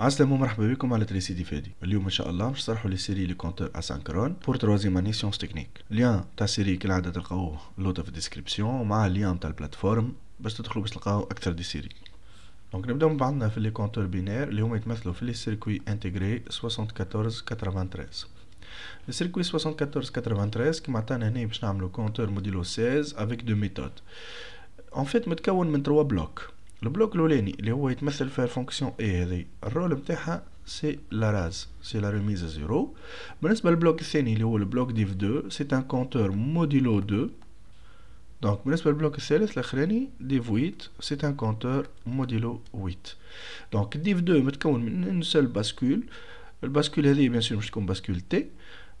عسلامو مرحبا بكم على تريسي دي فادي اليوم ان شاء الله باش نشرحوا لي سيري لي كونتور اسانكرون بور تروازيم اني سيونس تكنيك ليان تاع سيري كالعاده تلقاوه لوطا في الديسكريبسيون مع ليان تاع البلاتفورم باش تدخلوا باش تلقاو اكثر دي سيري دونك نبداو من بعضنا في لي كونتور بينير اللي هما يتمثلوا في لي سيركوي انتيغري 74 93 السيركوي 74 93 كيما تاعنا هنا باش نعملو كونتور موديلو 16 افيك دو ميثود ان فيت متكون من 3 بلوك Le bloc Loleni, il est où Il fonction et Le rôle la RAS, c'est la remise à 0. Le bloc Div2, c'est un compteur modulo 2. Donc, le bloc Div8, c'est un compteur modulo 8. Donc, Div2, il y a une seule bascule. La bascule est bien sûr bascule T.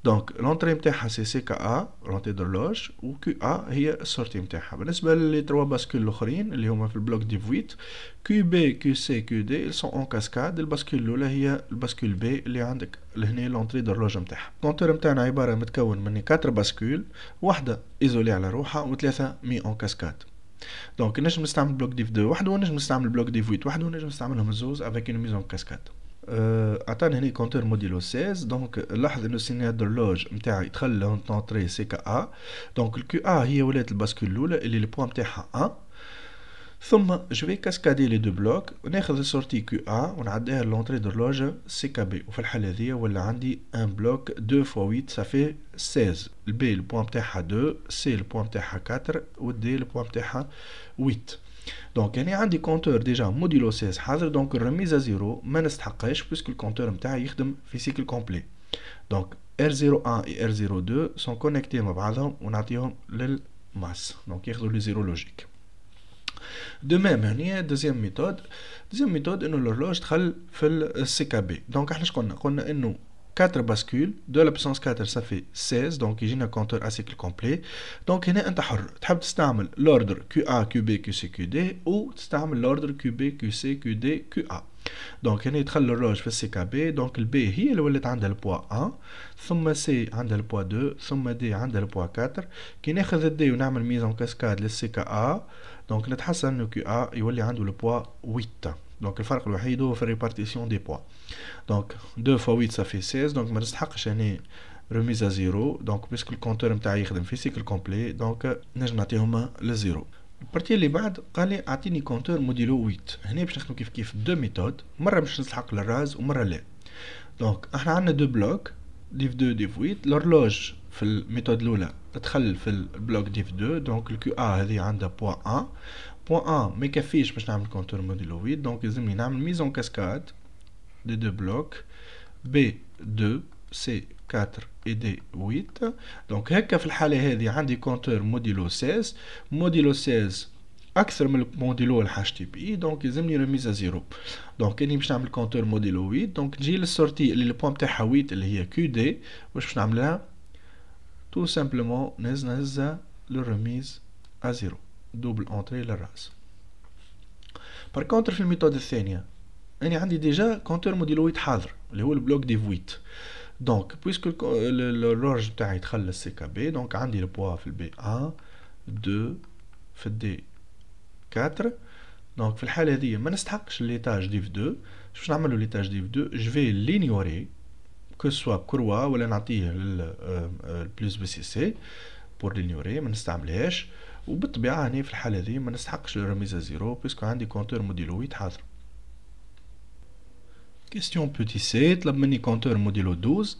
دونك لونتري نتاعها سي سي كا ا لونتري دورلوج و كي ا هي السورتي نتاعها بالنسبه لي تروا باسكول الاخرين اللي هما في البلوك دي 18 كي بي كي سي كي دي سون اون كاسكاد الباسكول الاولى هي الباسكول بي اللي عندك لهنا لونتري دورلوج نتاعها الكونتور نتاعنا عباره متكون من 4 باسكول واحده ايزولي على روحها وثلاثه مي اون كاسكاد دونك نجم نستعمل بلوك ديف 2 وحده ونجم نستعمل بلوك ديف 8 وحده ونجم نستعملهم الزوز افيك اون ميزون كاسكاد Maintenant, euh, on compte le modulo 16, donc on prend le signe de l'horloge et on met l'entrée CKA. Donc le QA est le basculement, c'est le point 1. Ensuite, je vais cascader les deux blocs, on prend la sortie QA et on met l'entrée de l'horloge CKB. Dans ce cas, on a un bloc 2x8, c'est 16. le B est le point 2, C est le point 4 et D est le point 8. دونك يعني عندي كونتور ديجا موديلو 16 حاضر دونك الرميزه زيرو ما نستحقهاش باسكو الكونتور نتاعي يخدم في سيكل كومبلي دونك R01 et R02 sont connectés مع بعضهم ونعطيهم للماس دونك ياخذوا لي زيرو لوجيك دو ميم هنا دوزيام ميثود دوزيام ميثود انه لورلوج دخل في السي كابي دونك احنا شكون قلنا انه 4 bascules, 2 à la puissance 4 ça fait 16, donc j'ai un compteur à cycle complet. Donc il y a un tahur, tu as besoin l'ordre QA, QB, QC, QD ou tu as l'ordre QB, QC, QD, QA. Donc il y a le roche le CKB, donc le B est le poids 1, le C est le poids 2, le D est le poids 4. Quand on a D, on a une mise en cascade le CKA, donc y a le QA est le poids 8. Donc le faut faire le la répartition des poids. Donc 2 x 8 ça fait 16 donc je vais هنا remise à 0 donc puisque le compteur est يخدم cycle complet donc نجم le للزيرو البارتي اللي بعد قال لي اعطيني compteur modulo 8 هنا باش نخدمو كيف كيف دو ميثود مره باش نستحق للراز ومره لا دونك احنا عندنا دو بلوك ديف 2 ديف 8 لورلوج في الميثود الاولى تدخل في البلوك ديف 2 donc le QA هذه عندها point 1 point 1 ما يكفيش باش نعمل compteur modulo 8 دونك لازمني نعمل en cascade des deux blocs, B2, C4 et D8. Donc, il cas, a un compteur modulo 16. Modulo 16, accès le modulo HTTP, donc ils ont une remise à 0. Donc, il y a un compteur modulo 8. Donc, j'ai la sortie, le point de 8, il y a QD. Tout simplement, nez nez le remise à 0. Double entrée, la race. Par contre, la méthode de اني عندي ديجا كونتور موديل موديلويد حاضر اللي هو البلوك ديف فويت دونك بويسكو الرورج بتاعي تخلص سي كا بي دونك عندي البوا في البي 1 2 في الدي 4 دونك في الحاله هذه ما نستحقش ليتاج ديف 2 باش نعملو ليتاج ديف 2 جوفي لينيوري كو سوا بكروا ولا نعطيه البلوس بي سي سي بور لينيوري ما نستعملهاش وبالطبيعه هنا في الحاله هذه ما نستحقش الرميزه زيرو بويسكو عندي كونتور موديل موديلويد حاضر Question petit 7, la compteur modulo 12.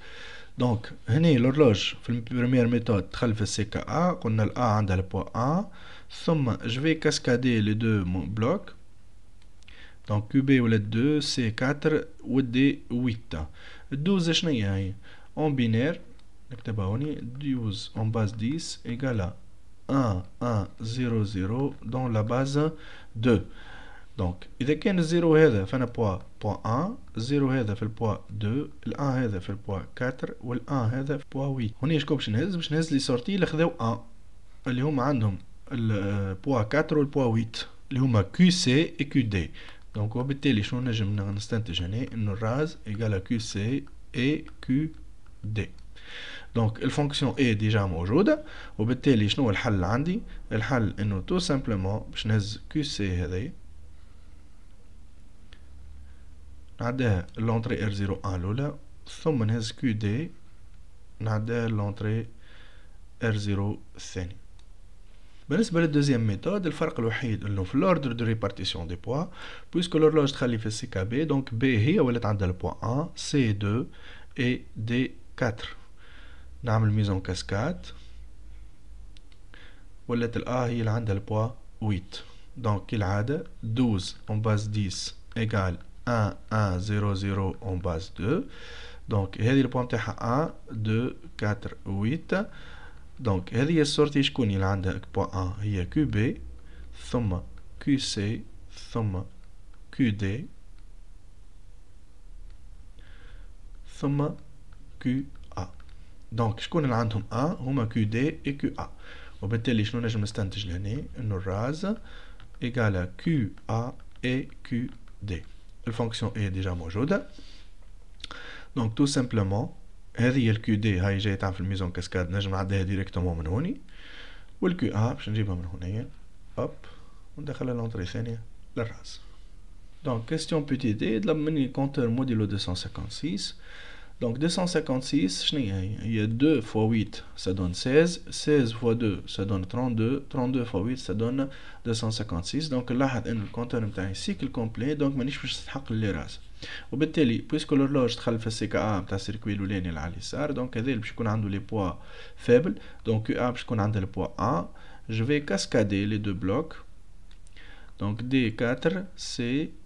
Donc, ici, l'horloge, la première méthode, 12 CKA, on a le A hein, dans point A. Somme. je vais cascader les deux blocs donc QB ou les 2 C4 ou D8 12 en binaire 12 en base 10 égale à 1 1 0 0 dans la base 2 دونك اذا كان الزيرو هذا فانا بوا بوا 1 الزيرو هذا في البوا 2 الان هذا في البوا 4 والان هذا في بوا 8 هوني شكون باش نهز باش نهز لي سورتي اللي خذاو 1 اللي هما عندهم البوا 4 والبوا 8 اللي هما كيو سي اي كيو دي دونك وبالتالي شنو نجم نستنتج هنا انه الراز ايكال كيو سي اي كيو دي دونك الفونكسيون اي ديجا موجوده وبالتالي شنو الحل عندي الحل انه تو سامبلومون باش نهز كيو سي هذايا نعداه لونتري ار زيرو ان لولا ثم نهز كيو دي نعداه لونتري ار زيرو الثاني بالنسبة للدوزيام ميثود الفرق الوحيد انه في لوردر دو ريبارتيسيون دي بوا بويسكو لورلوج تخلي في السي كابي دونك بي هي ولات عندها البوا ان سي دو اي دي كاتر نعمل ميزون كاسكات ولات الا هي اللي عندها البوا ويت دونك كالعادة دوز اون باز ديس ايكال 1, 1, 0, 0 en base 2. Donc, il y a le point 1, 2, 4, 8. Donc, il y a le sorti, je connais le point 1, il y a QB, somme QC, somme QD, somme QA. Donc, je connais le point 1, homme QD et QA. Au bout de dire je me stante, je l'ai né, une rase égale à QA et QD. La fonction est déjà mon Donc, tout simplement, il y a le QD, il y a une maison cascade, je vais dire directement, et le QA, je vais dire, hop, on va faire l'entrée, la race. Donc, question petit D, il le compteur modulo 256. Donc 256, il y a 2 x 8, ça donne 16. 16 x 2, ça donne 32. 32 x 8, ça donne 256. Donc là, le compteur un cycle complet. Donc, je vais faire les races. Au Et puisque l'horloge est CKA, circuit le Donc, il a des poids faibles. Donc, a le poids A, Je vais cascader les deux blocs. Donc, D4, C8.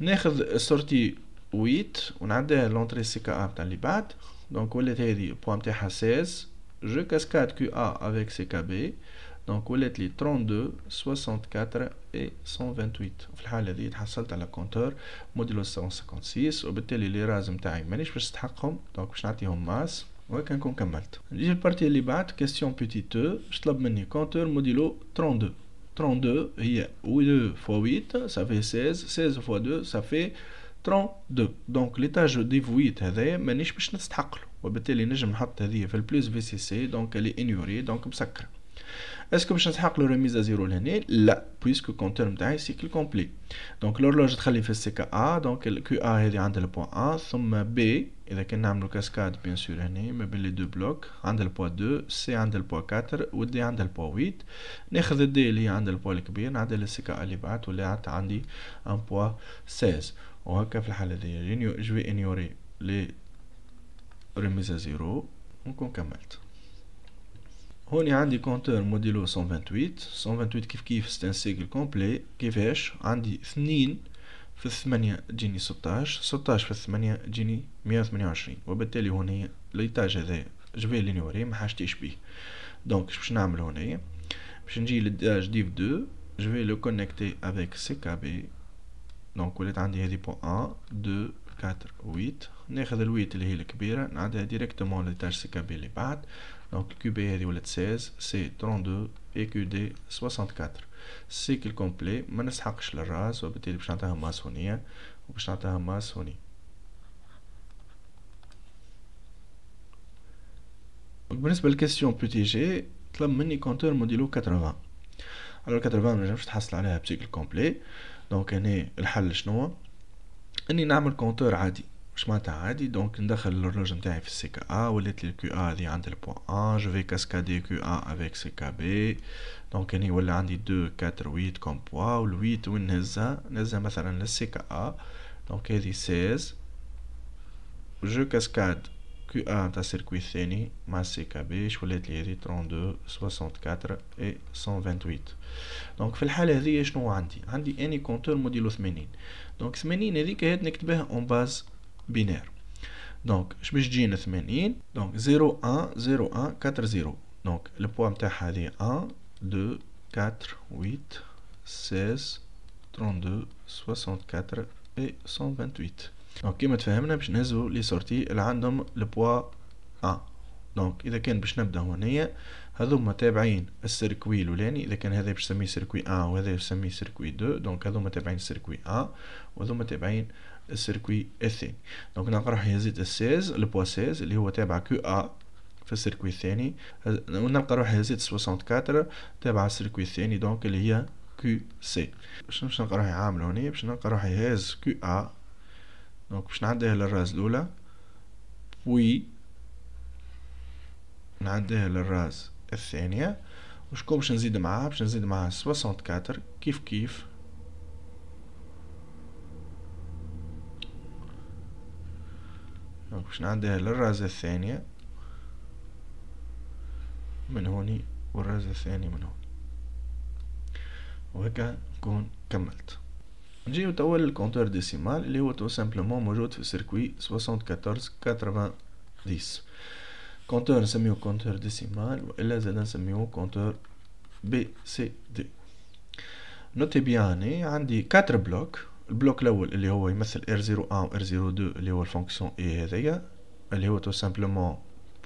On a sorti 8, on a donné l'entrée CKB dans le bas, donc on voit que le point est 16. Je cascade QA avec CKB, donc on voit les 32, 64 et 128. Dans ce cas, on a obtenu le compteur modulo 156. et a donné les razes, mais je les ai pas donc je les ai mises et masse. On voit qu'on a terminé. On a parti dans le bas, question 2, e. je vais le compteur modulo 32. 32, 2 fois 8, ça fait 16, 16 fois 2, ça fait 32. Donc l'étage de 8, c'est mais que je veux dire. Et mettre le plus VCC, donc elle est ignorée, donc je اسكو باش نسحق لو ريميز ا زيرو لهنا لا بويسكو كونتور نتاعي سيكل كومبلي دونك لورلوج تخلي في السي ا دونك الكيو ا هذه عند البوان ا ثم بي اذا كان نعملو كاسكاد بيان سور هنا ما بين لي دو بلوك عند البوا 2 سي عند البوا 4 والدي عند البوا 8 ناخذ الدي اللي هي عند البوا الكبير نعدل السي كا اللي بعت ولات عندي ان بوا 16 وهكا في الحاله هذه جينيو جوي انيوري لي ريميز زيرو ونكون كملت هوني عندي كونتور موديلو 128 128 كيف كيف سيكل كومبلي كيفاش عندي اثنين في الثمانية تجيني 16 16 في الثمانية تجيني 128 وبالتالي هوني ليتاج هذا جبال اللي نوريه ما حاجتيش بيه دونك باش نعمل هوني باش نجي للداج ديف 2 جو لو كونيكتي افيك سي كابي دونك ولات عندي هذه بوان 1 2 4 8 ناخذ الويت اللي هي الكبيره نعدها ديريكتومون للتاج سي كابي اللي بعد Donc QBR ou 16, c'est 32 et QD 64. C'est Cycle complet, je ne sais pas si je vais chanter un maçonnier ou je vais un maçonnier. Donc, une belle question, petit G, tu as un compteur modulo 80. Alors, 80, je vais te faire un cycle complet. Donc, on est le hal chinois. On est un compteur adi. واش معناتها عادي دونك ندخل الهرلوج نتاعي في السي كا ا ولات لي كيو ا هذي عند البوان ا جو في كاسكادي كيو ا افيك سي كا بي دونك هنا ولا عندي 2 4 8 كوم بوا و 8 وين نهزها نهزها مثلا للسي كا ا دونك هذه 16 جو كاسكاد كيو ا تاع السيركوي الثاني مع السي كا بي ولات لي هذي 32 64 و 128 دونك في الحالة هذه شنو عندي عندي اني كونتور موديلو 80 دونك 80 هذيك هاد نكتبها اون باز بينير دونك اش باش تجينا 80 دونك 0 1 0 1 4 0 دونك البوا نتاعها هذه 1 2 4 8 16 32 64 اي 128 دونك كيما تفهمنا باش نهزو لي سورتي اللي عندهم البوا 1 دونك اذا كان باش نبدا هنايا هذوما تابعين السيركوي الاولاني اذا كان هذا باش نسميه سيركوي 1 وهذا باش نسميه سيركوي 2 دونك هذوما تابعين السيركوي 1 وهذوما تابعين السيركوي الثاني دونك نلقى روحي هزيت ال 16 البوا 16 اللي هو تابع كو ا في السيركوي الثاني ونلقى روحي هزيت 64 تابع السيركوي الثاني دونك اللي هي كو سي شنو باش نلقى روحي عامل هوني باش نلقى روحي هاز كو ا دونك باش نعديها للراس الاولى بوي نعديها للراس الثانية وشكون باش نزيد معاها باش نزيد معاها كاتر كيف كيف باش نعديها للرازة الثانية من هوني والرازة الثانية من هون وهكا نكون كملت نجيو توا للكونتور ديسيمال اللي هو تو سامبلومون موجود في سيركوي 74 ديس كونتور نسميه كونتور ديسيمال والا زاد نسميه كونتور بي سي دي نوتي بياني عندي 4 بلوك البلوك الاول اللي هو يمثل R01 و R02 اللي هو الفونكسيون اي هذيا اللي هو تو سامبلومون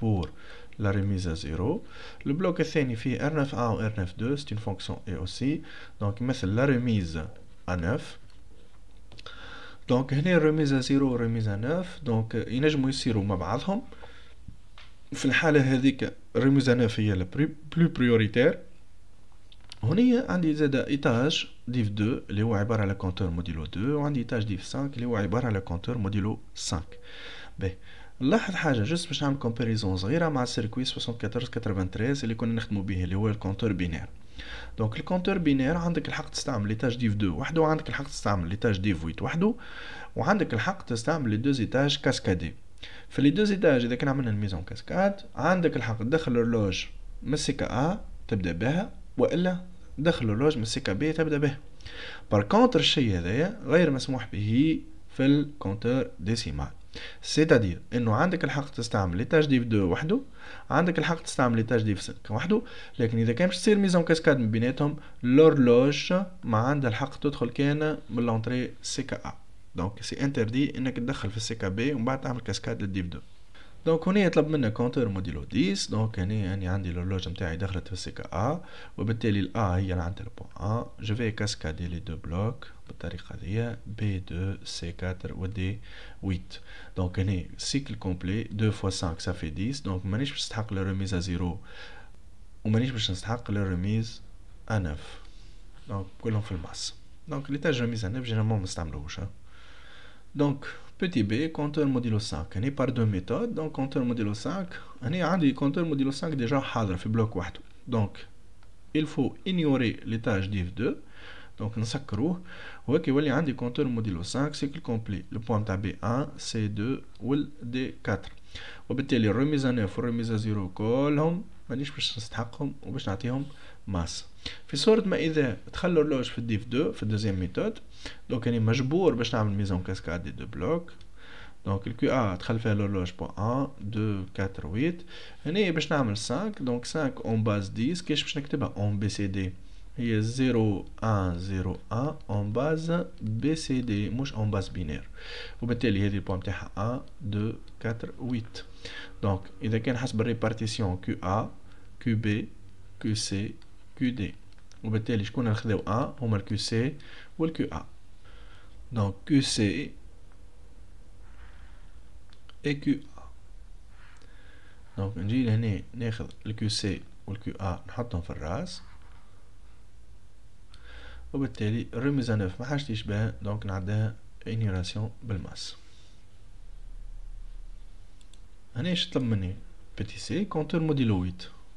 بور لا ريميز à زيرو البلوك الثاني فيه ار 9 a و R92 سي اون فونكسيون اي aussi دونك يمثل لا ريميز à 9 دونك هنا الريميز ا زيرو و والريميز ا 9 دونك ينجمو يصيرو مع بعضهم في الحالة هذيك الرموزانوف هي بلو بريوريتير هنايا عندي زاد إيتاج ديف دو اللي هو عبارة على كونتور موديلو دو وعندي إيتاج ديف 5 اللي هو عبارة على كونتور موديلو 5 باهي نلاحظ حاجة جست باش نعمل كومباريزون صغيرة مع السيركوي 74 93 اللي كنا نخدمو به اللي هو الكونتور بينير دونك الكونتور بينير عندك الحق تستعمل ليتاج ديف 2 وحده وعندك الحق تستعمل ليتاج ديف 8 وحده وعندك الحق تستعمل لي دوز ايتاج كاسكادي في لي دو زيتاج اذا كان عملنا الميزون كاسكاد عندك الحق تدخل لورلوج من السكه ا تبدا بها والا دخل لورلوج من السكه بي تبدا به بار كونتر الشيء هذايا غير مسموح به في الكونتور ديسيمال سيتادير انه عندك الحق تستعمل ليتاج ديف دو وحده عندك الحق تستعمل ليتاج ديف 6 وحده لكن اذا كان باش تصير ميزون كاسكاد من بيناتهم لورلوج ما عندها الحق تدخل كان من لونتري سيكا ا دونك سي انتردي انك تدخل في السي كابي ومن بعد تعمل كاسكاد للديب دو دونك هنا يطلب منا كونتور موديلو 10 دونك هنا يعني عندي الهولوج نتاعي دخلت في السيكا ا وبالتالي الا هي اللي عندها البوان ا جو في كاسكادي لي دو بلوك بالطريقة هذيا بي 2 سي 4 و دي 8 دونك هنا سيكل كومبلي 2 فوا 5 سا 10 دونك مانيش باش نستحق لو ريميز ا زيرو ومانيش باش نستحق لو ريميز ا 9 دونك كلهم في الماس دونك لي تاج ريميز ا 9 جينيرالمون ما نستعملوهوش Donc, petit b, compteur modulo 5. On est par deux méthodes. Donc, compteur modulo 5, on est عندي compteur modulo 5 déjà حاضر في bloc 1. Donc, il faut ignorer l'étage div 2. Donc, نسكروه. هو كي que عندي compteur modulo 5 cycle complet. Le point ab B1, C2 ou D4. وبالتالي à 9 à 0 كلهم مانيش باش نستحقهم وباش نعطيهم ماس في صورة ما إذا تخلو اللوج في الديف دو في الدوزيام ميثود دونك أنا مجبور باش نعمل ميزون كاسكاد دي دو بلوك دونك الكيو أ تخلي فيها لوج بو أن دو كاتر ويت هنا باش نعمل سانك دونك سانك أون باز ديس كيش باش نكتبها أون بي سي دي هي زيرو أن زيرو أن أون باز بي سي دي مش أون باز بينير وبالتالي هذه البوان تاعها أن دو كاتر ويت دونك إذا كان حسب الريبارتيسيون كيو أ كيو بي كيو سي كيو دي وبالتالي شكون ناخذو ا هما الكيو سي والكيو ا دونك كيو سي اي كيو ا دونك نجي لهنا ناخذ الكيو سي والكيو ا نحطهم في الراس وبالتالي الرمز نوف ما حاجتيش بها دونك نعديها انيراسيون بالماس هنا ايش طلب مني بي تي سي كونتور موديلو 8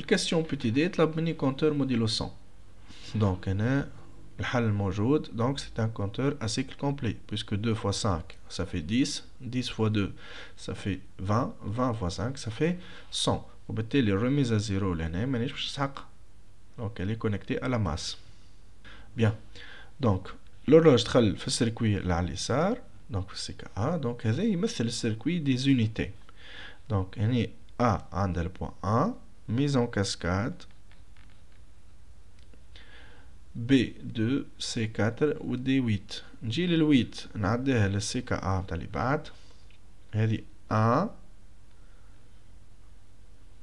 Question petite, ben, la module 100 donc il a donc c'est un compteur à cycle complet puisque 2 x 5 ça fait 10, 10 x 2 ça fait 20, 20 x 5 ça fait 100. Vous les remises à 0 donc elle est connectée à la masse bien donc l'horloge de la circuit l'alissard donc c'est donc il le circuit des unités donc il y a un point 1. mise en cascade B2 C4 و D8 نجي للويت نعديها للسيكا أ تاع اللي بعد هذه أ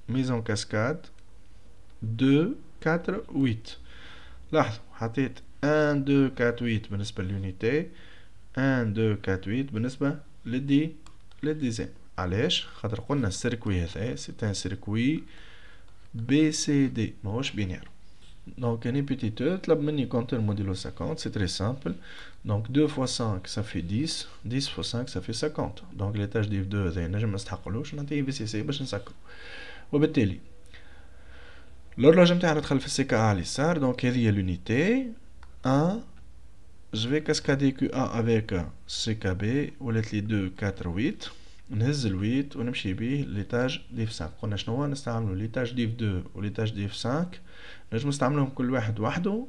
ميزون كاسكاد دو كاتر ويت لاحظوا حطيت ان دو كات ويت بالنسبة لليونيتي ان دو كات ويت بالنسبة للدي للديزين علاش خاطر قلنا السيركوي هذا سي ان سيركوي B, C, D بينير Donc, une petite Là, la compte le modulo 50, c'est très simple. Donc, 2 fois 5, ça fait 10. 10 fois 5, ça fait 50. Donc, l'étage div 2, je ne de نعطيه بي سي سي باش نسكرو وبالتالي l'unité 1 je vais cascader QA avec CKB ولات لي 2 4 8 نهز الويت ونمشي بيه ليتاج ديف 5 قلنا شنو هو نستعملو ليتاج ديف 2 وليتاج ديف 5 نجم نستعملهم كل واحد وحده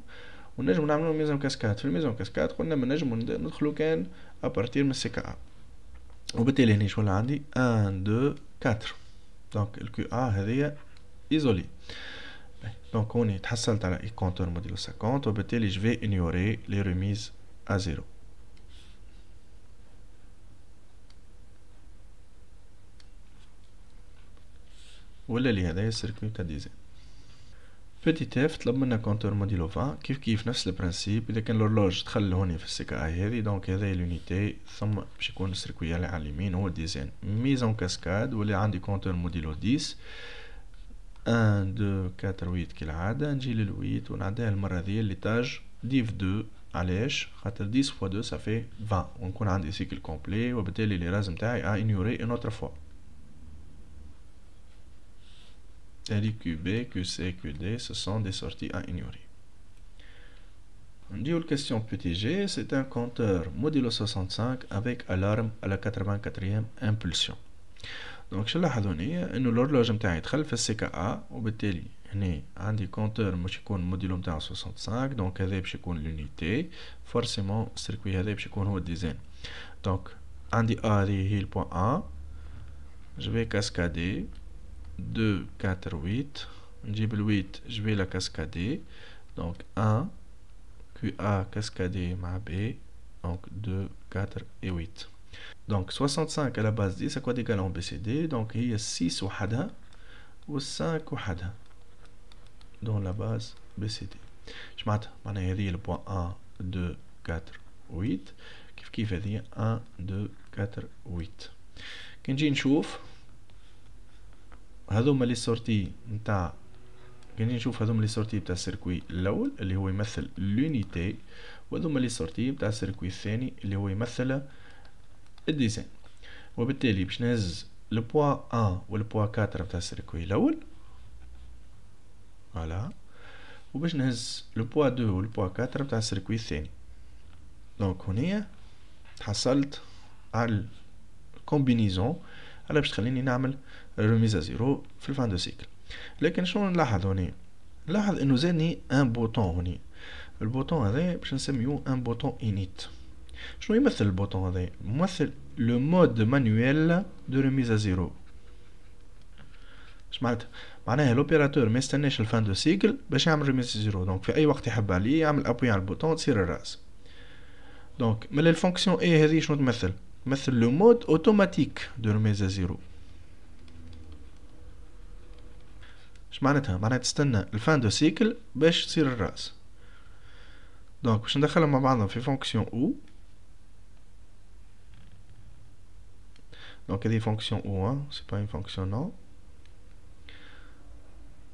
ونجم نعملو ميزون كاسكاد في الميزون كاسكاد قلنا ما نجم ندخلو كان ابارتير من السي كا وبالتالي هنا شغل عندي 1 2 4 دونك الكيو ا هذيا ايزولي دونك هوني تحصلت على اي كونتور موديل 50 وبالتالي جو في انيوري لي ريميز ا زيرو ولا لي السيركوي تاع ديزاين بيتي تيف طلب منا كونتور موديلو 20 كيف كيف نفس البرانسيب اذا كان لورلوج دخل هوني في السيكا اي هذه دونك هذا لونيتي ثم باش يكون السيركوي على اليمين هو ديزاين ميزون كاسكاد ولا عندي كونتور موديلو 10 1 2 4 8 كالعادة نجي للويت ونعديها المرة هذه اللي تاج ديف 2 علاش خاطر 10 فوا 2 صافي 20 ونكون عندي سيكل كومبلي وبالتالي لي راز نتاعي ا انيوري اون اوتر فوا QB, QC, QD que ce sont des sorties à ignorer. une question petit g, c'est un compteur modulo 65 avec alarme à la 84e impulsion. Donc, je l'ai donné, nous l'horloge m'a dit, le CKA, au bout e, un des compteurs, modulo 65, donc je suis l'unité unité, forcément, le circuit je suis le dizaine. Donc, un des A, A, je vais cascader, 2, 4, 8. J'ai le 8, je vais la cascader. Donc 1, QA cascadé ma B. Donc 2, 4 et 8. Donc 65 à la base 10 ça quoi d'égal en BCD Donc il y a 6 ou 1 ou 5 ou 1 dans la base BCD. Je m'attends, On il le point 1, 2, 4, 8. qui veut dire 1, 2, 4, 8. Quand j'ai هذوما لي سورتي نتاع كان نشوف هذوما لي سورتي نتاع السيركوي الاول اللي هو يمثل لونيتي وهذوما لي سورتي نتاع السيركوي الثاني اللي هو يمثل الديزاين وبالتالي باش نهز البوا 1 والبوا 4 نتاع السيركوي الاول فوالا وباش نهز البوا 2 والبوا 4 نتاع السيركوي الثاني دونك هنا تحصلت على الكومبينيزون على باش تخليني نعمل رميزة زيرو في الفان دو سيكل لكن شنو نلاحظ هوني نلاحظ انه زادني ان بوتون هوني البوتون هذا باش نسميو ان بوتون انيت شنو يمثل البوتون هذا يمثل لو مود مانويل دو رميزة زيرو اش معناتها معناها لوبيراتور ما يستناش الفان دو سيكل باش يعمل ريميز زيرو دونك في اي وقت يحب عليه يعمل ابوي على البوتون تصير الراس دونك ملي الفونكسيون اي هذه شنو تمثل Mettre le mode automatique de remise à zéro. Je m'arrête, je m'arrête, c'est la fin du cycle, je vais le ras. Donc, je vais faire la fonction O. Donc, il y a des fonctions ce n'est pas une fonction non.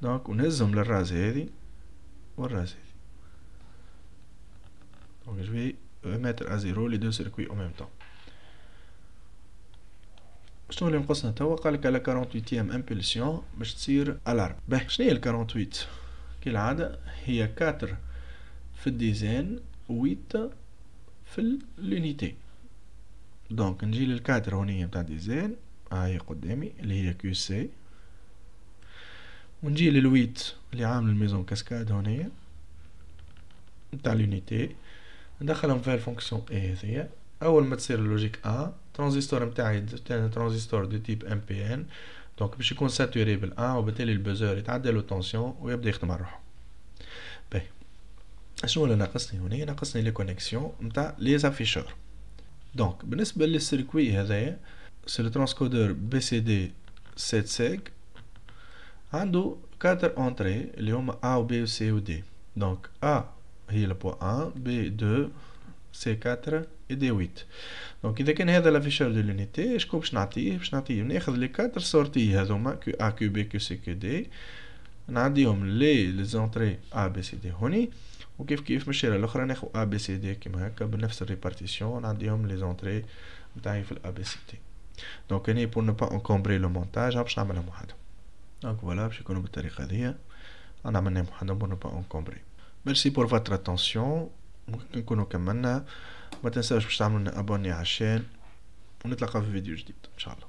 Donc, on a le raz et le ras. Donc, je vais mettre à zéro les deux circuits en même temps. شنو اللي نقصنا توا قالك على 48 ايام امبولسيون باش تصير الارم باه شنو هي ال 48 كي العاده هي 4 في الديزين 8 في لونيتي دونك نجي لل 4 هونية نتاع ديزين هاي آه، قدامي اللي هي كيو سي ونجي 8 اللي عامل الميزون كاسكاد هونية نتاع لونيتي ندخلهم في الفونكسيون اي هذيا اول ما تصير اللوجيك ا الترانزستور نتاعي ترانزستور دو تيب ام بي ان دونك باش يكون ساتوري بال A وبالتالي البزور يتعدى لو طونسيون ويبدا يخدم على روحو باهي شنو اللي ناقصني هنا ناقصني لي كونيكسيون نتاع لي زافيشور دونك بالنسبه للسيركوي هذايا سي لو ترانسكودور بي سي دي 7 سيغ عنده كاتر اونتري اللي هما ا و بي و سي و D دونك ا هي البوا 1 بي 2 سي 4 دي 8 دونك اذا كان هذا لافيشور دو لونيتي شكون باش نعطيه باش نعطيه ناخذ لي كاتر سورتي هذوما كو ا كو بي كو سي كو دي نعديهم لي لي زونتري ا بي سي دي هوني وكيف كيف مشي الشارع الاخرى ناخذ ا بي سي دي كيما هكا بنفس الريبارتيسيون نعديهم لي زونتري نتاعي في بي سي دي دونك اني بور نو با انكومبري لو مونتاج باش نعملهم وحدهم دونك فوالا باش يكونوا بالطريقه هذه انا عملنا وحدهم بور نو با انكومبري ميرسي بور فاتر اتونسيون ممكن نكونوا كملنا وما تنساوش باش تعملوا ابوني على عشان ونتلقى في فيديو جديد ان شاء الله